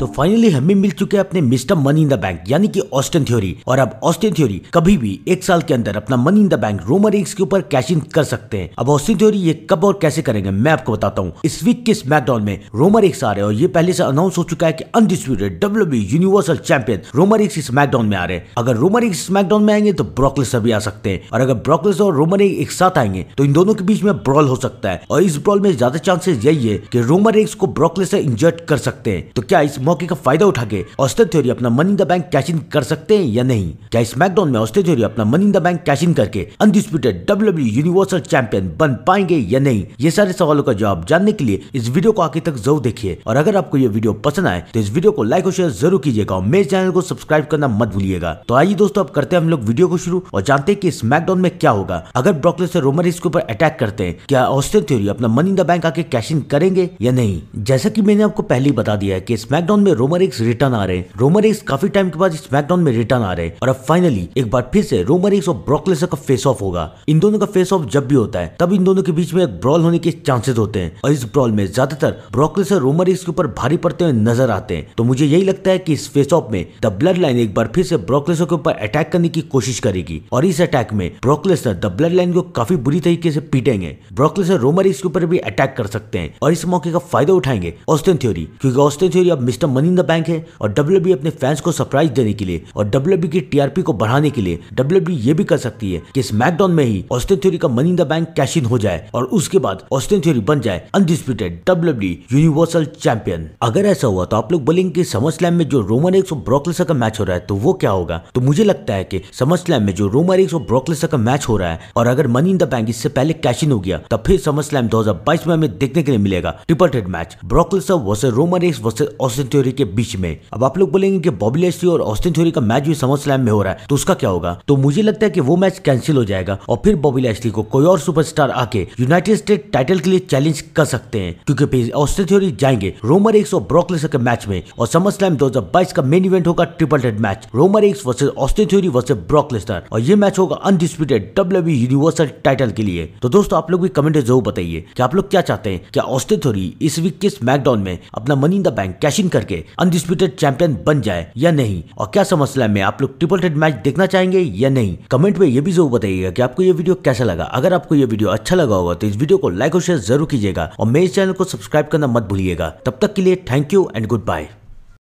तो फाइनली हमें मिल चुके हैं अपने Mister Money in the Bank यानी कि ऑस्टिन थ्योरी और अब ऑस्टिन थ्योरी कभी भी एक साल के अंदर अपना Money in the Bank Roman Reigns के ऊपर कैश इन कर सकते हैं अब ऑस्टिन थ्योरी ये कब और कैसे करेंगे मैं आपको बताता हूँ इस वीक के स्मैकडाउन में रोमर एक्स आ रहे और ये पहले से अनाउंस हो चुका है की undisputed W Universal champion Roman Reigns SmackDown में आ रहे हैं अगर रोमर एक्स स्मैकडाउन में आएंगे तो ब्रॉकलेस भी आ सकते हैं और अगर ब्रॉकलेस और रोमर एक, एक साथ आएंगे तो इन दोनों के बीच में ब्रॉल हो सकता है और इस ब्रॉल में ज्यादा चांसेस यही है की रोमर एक्स को ब्रॉकलेस इंजर्ट कर सकते हैं तो क्या इस मौके का फायदा उठा के ऑस्टिन थ्योरी अपना Money the Bank cash in कर सकते हैं या नहीं क्या स्मैकडाउन में ऑस्टिन थ्योरी अपना Money the Bank cash in करके अनडिस्प्यूटेड डब्ल्यू यूनिवर्सल चैंपियन बन पाएंगे या नहीं ये सारे सवालों का जवाब जानने के लिए इस वीडियो को आगे तक जरूर देखिए और अगर आपको ये वीडियो पसंद आए तो इस वीडियो को लाइक और शेयर जरूर कीजिएगा और मेरे चैनल को सब्सक्राइब करना मत भूलिएगा तो आइए दोस्तों अब करते हैं हम लोग वीडियो को शुरू और जानते हैं कि स्मैकडाउन में क्या होगा अगर ब्रॉकलेस से रोमर इसके ऊपर अटैक करते हैं क्या ऑस्टिन थ्योरी अपना मनी द बैंक आके कैश इन करेंगे या नहीं जैसा की मैंने आपको पहले ही बता दिया है की स्मैकडाउन स्मैकडाउन में रोमरिक्स रिटर्न आ रहे हैं रोमरिक्स काफी टाइम के बाद स्मैकडाउन में रिटर्न आ रहे हैं और अब फाइनली एक बार फिर से रोमरिक्स और ब्रोकलेसर का फेस ऑफ होगा इन दोनों का फेस ऑफ जब भी होता है तब इन दोनों के बीच में एक ब्रॉल होने के चांसेस होते हैं और इस ब्रॉल में ज्यादातर ब्रोकलेसर रोमरिक्स के ऊपर भारी पड़ते हुए नजर आते हैं तो मुझे यही लगता है की इस फेस ऑफ में द ब्लड लाइन एक बार फिर से ब्रोकलेसर के ऊपर अटैक करने की कोशिश करेगी और इस अटैक में ब्रोकलेसर द ब्लड लाइन को काफी बुरी तरीके से पीटेंगे ब्रोकलेसर रोमरिक्स के ऊपर भी अटैक कर सकते हैं और इस मौके का फायदा उठाएंगे ऑस्टन थ्योरी क्योंकि ऑस्टन थ्योरी अब Mister Money in the Bank है और डब्ल्यू अपने फैंस को सरप्राइज देने के लिए और डब्ल्यू की टीआरपी को बढ़ाने के लिए डब्ल्यू ये भी कर सकती है कि स्मैकडाउन में ही ऑस्टिन थ्योरी का Money in the Bank cash in हो जाए और उसके बाद ऑस्टिन थ्योरी बन जाए अनडिस्प्यूटेड डब्ल्यू यूनिवर्सल चैंपियन अगर ऐसा हुआ तो आप लोग बोलेंगे कि समर स्लैम में जो रोमन एक्स और ब्रोकलेसर का मैच हो रहा है तो वो क्या होगा तो मुझे लगता है कि समर स्लैम में जो रोमन एक्स और ब्रोकलेसर का मैच हो रहा है और अगर मनी इन द बैंक इससे पहले कैश इन हो गया तो फिर समर स्लैम दो में हमें देखने के लिए मिलेगा ट्रिपल टेड match Brock Lesnar versus Roman Reigns versus Austin Theory के बीच में अब आप लोग बोलेंगे कि बॉबी लेस्ली और ऑस्टिन थ्योरी का मैच भी समर स्लैम में हो रहा है तो उसका क्या होगा तो मुझे लगता है कि वो मैच कैंसिल हो जाएगा और फिर बॉबी लेस्ली को कोई और सुपरस्टार आके यूनाइटेड स्टेट टाइटल के लिए चैलेंज कर सकते हैं क्योंकि ऑस्टिन थ्योरी जाएंगे रोमर एक्स और ब्रोकलेसर के मैच में और समर स्लैम दो का मेन इवेंट होगा ट्रिपल हेड match Roman Reigns versus Austin Theory versus Brock Lesnar और ये मैच होगा अनडिस्प्यूटेड डब्ल्यू यूनिवर्सल टाइटल के लिए तो दोस्तों आप लोग भी कमेंट जरूर बताइए कि आप लोग क्या चाहते हैं क्या ऑस्टिन थ्योरी इस वीक के स्मैकडाउन में अपना Money in the Bank cash in करके अनडिस्प्यूटेड चैंपियन बन जाए या नहीं और क्या समस्या में आप लोग ट्रिपल टेड मैच देखना चाहेंगे या नहीं कमेंट में ये भी जरूर बताइएगा कि आपको ये वीडियो कैसा लगा अगर आपको ये वीडियो अच्छा लगा होगा तो इस वीडियो को लाइक और शेयर जरूर कीजिएगा और मेरे चैनल को सब्सक्राइब करना मत भूलिएगा तब तक के लिए thank you and good bye